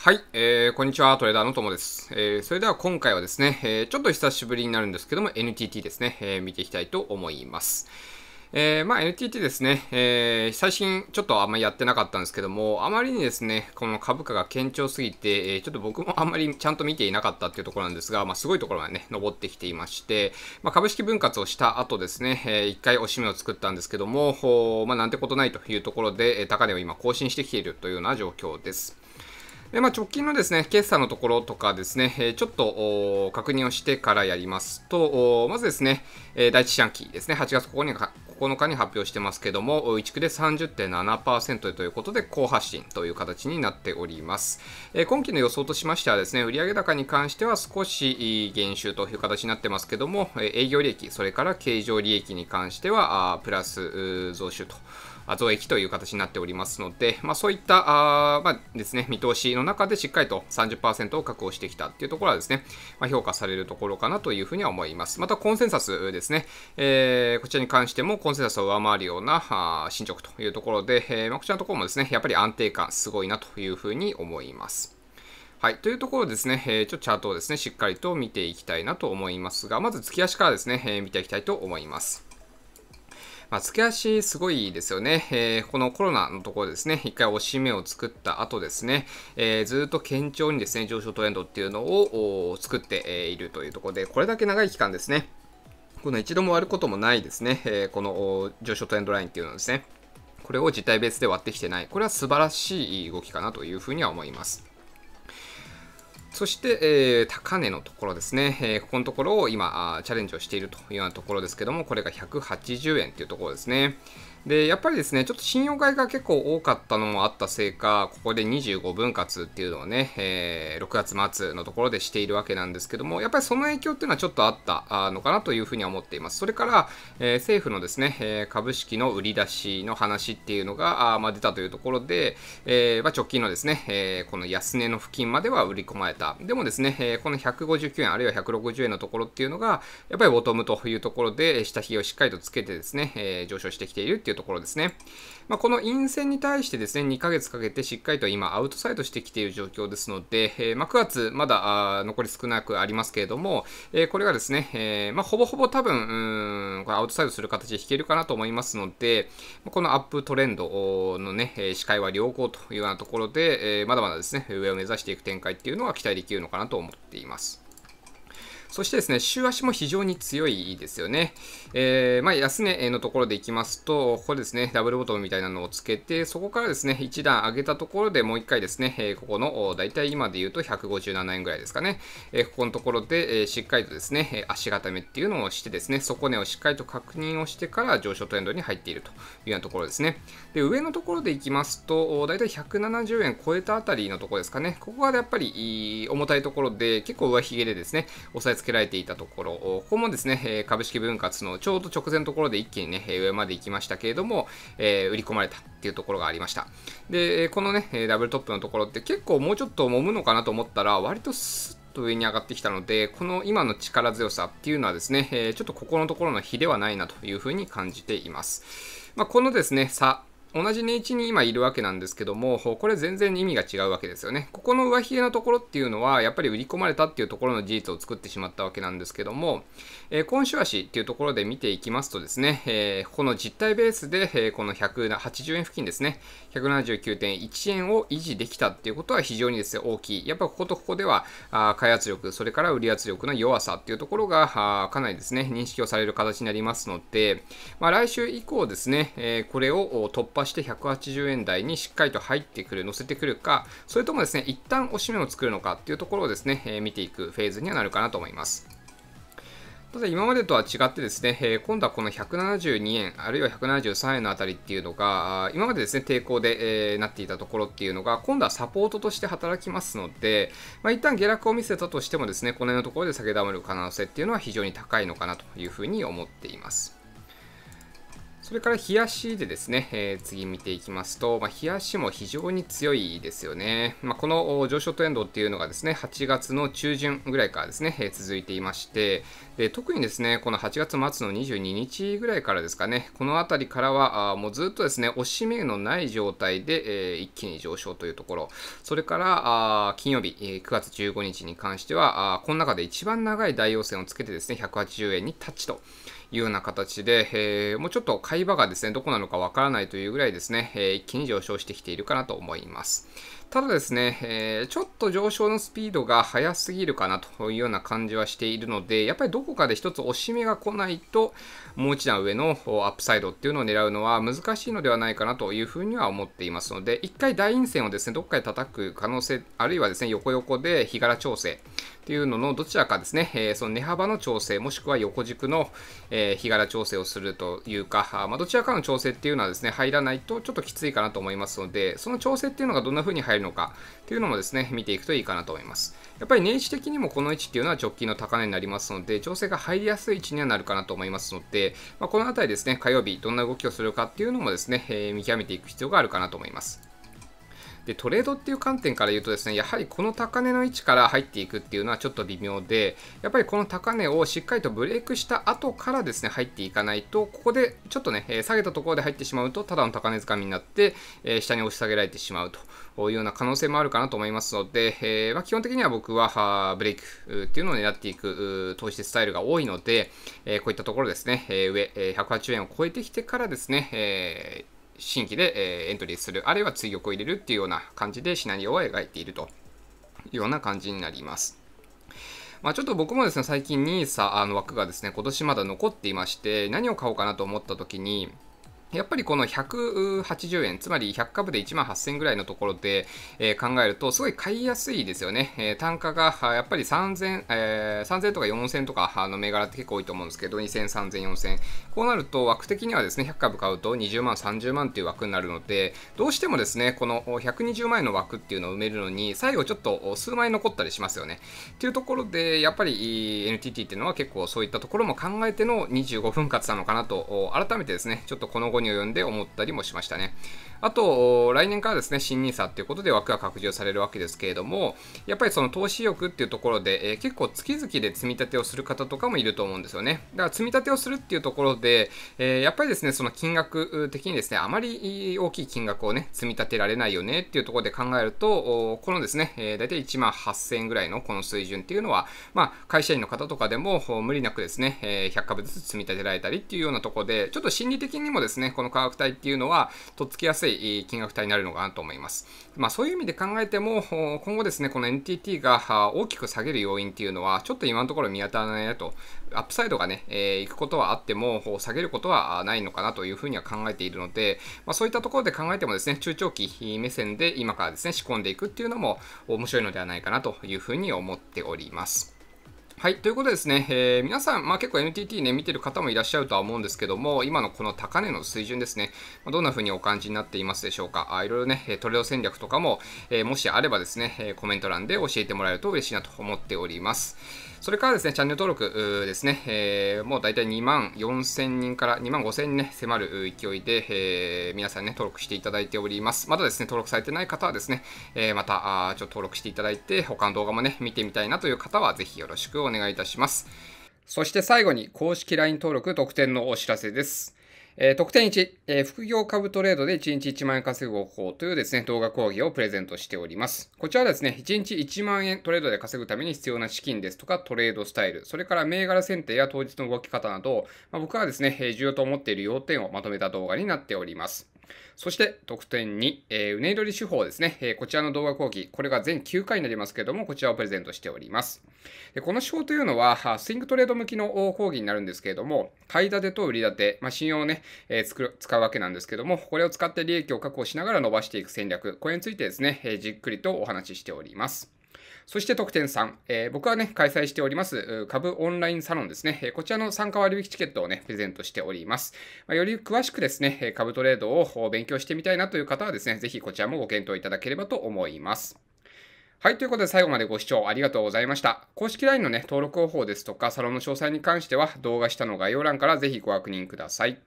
はい、えー、こんにちは、トレーダーのともです、えー、それでは今回はですね、えー、ちょっと久しぶりになるんですけども、NTT ですね、えー、見ていきたいと思います。えー、まあ、NTT ですね、えー、最近ちょっとあんまりやってなかったんですけども、あまりにですね、この株価が堅調すぎて、えー、ちょっと僕もあんまりちゃんと見ていなかったっていうところなんですが、まあ、すごいところまでね、上ってきていまして、まあ、株式分割をした後ですね、えー、一回おしめを作ったんですけども、まあ、なんてことないというところで、高値を今更新してきているというような状況です。でまあ、直近のですね決算のところとかですね、えちょっと確認をしてからやりますと、まずですね、え第1四半期ですね、8月9日9日に発表してますけども、1区で30.7%ということで、高発進という形になっております。えー、今期の予想としましてはですね、売上高に関しては少し減収という形になってますけども、営業利益、それから経常利益に関しては、プラス増収と。増益という形になっておりますので、まあ、そういったあ、まあ、ですね、見通しの中でしっかりと30%を確保してきたっていうところはですね、まあ、評価されるところかなというふうには思います。またコンセンサスですね、えー、こちらに関してもコンセンサスを上回るような進捗というところで、えまこちらのところもですね、やっぱり安定感すごいなというふうに思います。はい。というところですね、えー、ちょっとチャートをですね、しっかりと見ていきたいなと思いますが、まず月足からですね、え見ていきたいと思います。まあ、付け足すごいですよね、えー、このコロナのところですね、一回押し目を作った後ですね、えー、ずっと堅調にですね、上昇トレンドっていうのを作っているというところで、これだけ長い期間ですね、この一度も割ることもないですね、えー、この上昇トレンドラインっていうのはですね、これを実体ベースで割ってきてない、これは素晴らしい動きかなというふうには思います。そして、えー、高値のところですね、えー、ここのところを今チャレンジをしているというようなところですけども、これが180円というところですね。で、やっぱりですね、ちょっと信用買いが結構多かったのもあったせいか、ここで25分割っていうのをね、えー、6月末のところでしているわけなんですけども、やっぱりその影響っていうのはちょっとあったのかなというふうに思っています。それから、えー、政府のですね、えー、株式の売り出しの話っていうのが、あまあ、出たというところで、えーまあ、直近のですね、えー、この安値の付近までは売り込まれた。でもですね、えこの159円あるいは160円のところっていうのが、やっぱりボトムというところで、下髭をしっかりとつけてですね、え上昇してきているっていうところですね。まあ、この陰線に対してですね、2ヶ月かけてしっかりと今アウトサイドしてきている状況ですので、えまあ、9月まだ残り少なくありますけれども、えこれがですね、えまあ、ほぼほぼ多分、うん、これアウトサイドする形で引けるかなと思いますので、このアップトレンドのね、視界は良好というようなところで、えまだまだですね、上を目指していく展開っていうのは期待期待できるのかなと思っています。そしてですね、週足も非常に強いですよね。えー、まあ、安値のところでいきますと、ここですね、ダブルボトムみたいなのをつけて、そこからですね、1段上げたところでもう1回ですね、えここの、大体今で言うと157円ぐらいですかね、えここのところで、えしっかりとですね、足固めっていうのをしてですね、底値をしっかりと確認をしてから上昇トレンドに入っているというようなところですね。で、上のところでいきますと、大体170円超えたあたりのところですかね、ここがやっぱり重たいところで、結構上髭でですね、抑え付けられていたところ、ここもですね、株式分割のちょうど直前のところで一気にね、上まで行きましたけれども、えー、売り込まれたっていうところがありました。で、このね、ダブルトップのところって結構もうちょっと揉むのかなと思ったら、割とスッと上に上がってきたので、この今の力強さっていうのはですね、ちょっとここのところの比ではないなというふうに感じています。まあ、このですね、差同じ値位置に今いるわけなんですけども、これ全然意味が違うわけですよね。ここの上髭のところっていうのは、やっぱり売り込まれたっていうところの事実を作ってしまったわけなんですけども、えー、今週足っていうところで見ていきますとですね、えー、この実体ベースで、えー、この180円付近ですね、179.1円を維持できたっていうことは非常にですね、大きい。やっぱこことここでは、あ開発力、それから売り圧力の弱さっていうところが、あかなりですね、認識をされる形になりますので、まあ、来週以降ですね、えこれを突破して180円台にしっかりと入ってくる、乗せてくるか、それともですね、一旦押し目を作るのかっていうところをですね、え見ていくフェーズにはなるかなと思います。ただ今までとは違ってですね、え今度はこの172円、あるいは173円のあたりっていうのが、今までですね、抵抗で、えなっていたところっていうのが、今度はサポートとして働きますので、まあ、一旦下落を見せたとしてもですね、この辺のところで下げ止まる可能性っていうのは非常に高いのかなというふうに思っています。それから冷やしでですね、えー、次見ていきますと、まあ、冷やしも非常に強いですよね。まあ、この上昇トレンドっていうのがですね、8月の中旬ぐらいからですね、えー、続いていまして、で特にですね、この8月末の22日ぐらいからですかね、このあたりからは、あもうずっとですね、押し目のない状態で、えー、一気に上昇というところ、それからあ金曜日、9月15日に関しては、あこの中で一番長い大陽線をつけてですね、180円にタッチと。いうような形で、えー、もうちょっと買い場がですね、どこなのかわからないというぐらいですね、えー、一気に上昇してきているかなと思います。ただですね、えー、ちょっと上昇のスピードが早すぎるかなというような感じはしているので、やっぱりどこかで一つ押し目が来ないと、もう一段上のアップサイドっていうのを狙うのは難しいのではないかなというふうには思っていますので、一回大陰線をですね、どっかで叩く可能性、あるいはですね、横横で日柄調整っていうののどちらかですね、えー、その値幅の調整、もしくは横軸の、えー、日柄調整をするというか、あまあ、どちらかの調整っていうのはですね、入らないとちょっときついかなと思いますので、その調整っていうのがどんな風に入るのかっていうのもですね、見ていくといいかなと思います。やっぱり年始的にもこの位置っていうのは直近の高値になりますので、調整が入りやすい位置にはなるかなと思いますので、まあ、このあたりですね、火曜日どんな動きをするかっていうのもですね、えー、見極めていく必要があるかなと思います。でトレードっていう観点から言うとですねやはりこの高値の位置から入っていくっていうのはちょっと微妙でやっぱりこの高値をしっかりとブレイクした後からですね入っていかないとここでちょっとね下げたところで入ってしまうとただの高値掴みになって下に押し下げられてしまうというような可能性もあるかなと思いますので、えー、ま基本的には僕はブレイクっていうのを狙っていく投資スタイルが多いので、えこういったところですね、え上180円を超えてきてからですね、えー新規でエントリーする、あるいは追憶を入れるっていうような感じでシナリオを描いているというような感じになります。まあ、ちょっと僕もですね、最近 NISA の枠がですね、今年まだ残っていまして、何を買おうかなと思った時に、やっぱりこの180円、つまり100株で1万8000円ぐらいのところで、えー、考えると、すごい買いやすいですよね。えー、単価がやっぱり3000、えー、3000とか4000とかの銘柄って結構多いと思うんですけど、2000、3000、4000。こうなると枠的にはですね、100株買うと20万、30万っていう枠になるので、どうしてもですね、この120万円の枠っていうのを埋めるのに、最後ちょっと数枚残ったりしますよね。っていうところで、やっぱり NTT っていうのは結構そういったところも考えての25分割なのかなと、改めてですね、ちょっとこの後こに及んで思ったりもしましたね。あと、来年からですね、新 n i s っていうことで枠が拡充されるわけですけれども、やっぱりその投資欲っていうところで、えー、結構月々で積み立てをする方とかもいると思うんですよね。だから積み立てをするっていうところで、えー、やっぱりですね、その金額的にですね、あまり大きい金額をね、積み立てられないよねっていうところで考えると、このですね、えー、大体1万8000円ぐらいのこの水準っていうのは、まあ、会社員の方とかでも無理なくですね、え100株ずつ積み立てられたりっていうようなところで、ちょっと心理的にもですね、ね、この価格帯っていうのは、とっつきやすい金額帯になるのかなと思います。まあ、そういう意味で考えても、今後ですね、この NTT が大きく下げる要因っていうのは、ちょっと今のところ見当たらないなと、アップサイドがね、えー、行くことはあっても、下げることはないのかなというふうには考えているので、まあ、そういったところで考えてもですね、中長期目線で今からですね、仕込んでいくっていうのも面白いのではないかなというふうに思っております。はい。ということでですね、えー、皆さん、まあ、結構 NTT ね、見てる方もいらっしゃるとは思うんですけども、今のこの高値の水準ですね、まどんな風にお感じになっていますでしょうか。あいろいろね、トレード戦略とかも、えー、もしあればですね、コメント欄で教えてもらえると嬉しいなと思っております。それからですね、チャンネル登録ですね、えー、もう大体2万4000人から2万5000人ね、迫る勢いで、えー、皆さんね、登録していただいております。まだですね、登録されてない方はですね、えー、また、ちょっと登録していただいて、他の動画もね、見てみたいなという方は、ぜひよろしくお願いいたします。そして最後に、公式 LINE 登録特典のお知らせです。えー、特典1、えー、副業株トレードで1日1万円稼ぐ方法というですね、動画講義をプレゼントしております。こちらはですね、1日1万円トレードで稼ぐために必要な資金ですとか、トレードスタイル、それから銘柄選定や当日の動き方など、まあ、僕はですね、重要と思っている要点をまとめた動画になっております。そして、特典2、えー、うねり手法ですね、えー、こちらの動画講義、これが全9回になりますけれども、こちらをプレゼントしております。でこの手法というのは、スイングトレード向きの講義になるんですけれども、買い立てと売り立て、まあ、信用をね、えー、使うわけなんですけども、これを使って利益を確保しながら伸ばしていく戦略、これについてですね、えー、じっくりとお話ししております。そして特典3、えー、僕はね、開催しております株オンラインサロンですね、えこちらの参加割引チケットをね、プレゼントしております。まあ、より詳しくですね、株トレードを勉強してみたいなという方はですね、ぜひこちらもご検討いただければと思います。はい。ということで、最後までご視聴ありがとうございました。公式 LINE のね、登録方法ですとか、サロンの詳細に関しては、動画下の概要欄からぜひご確認ください。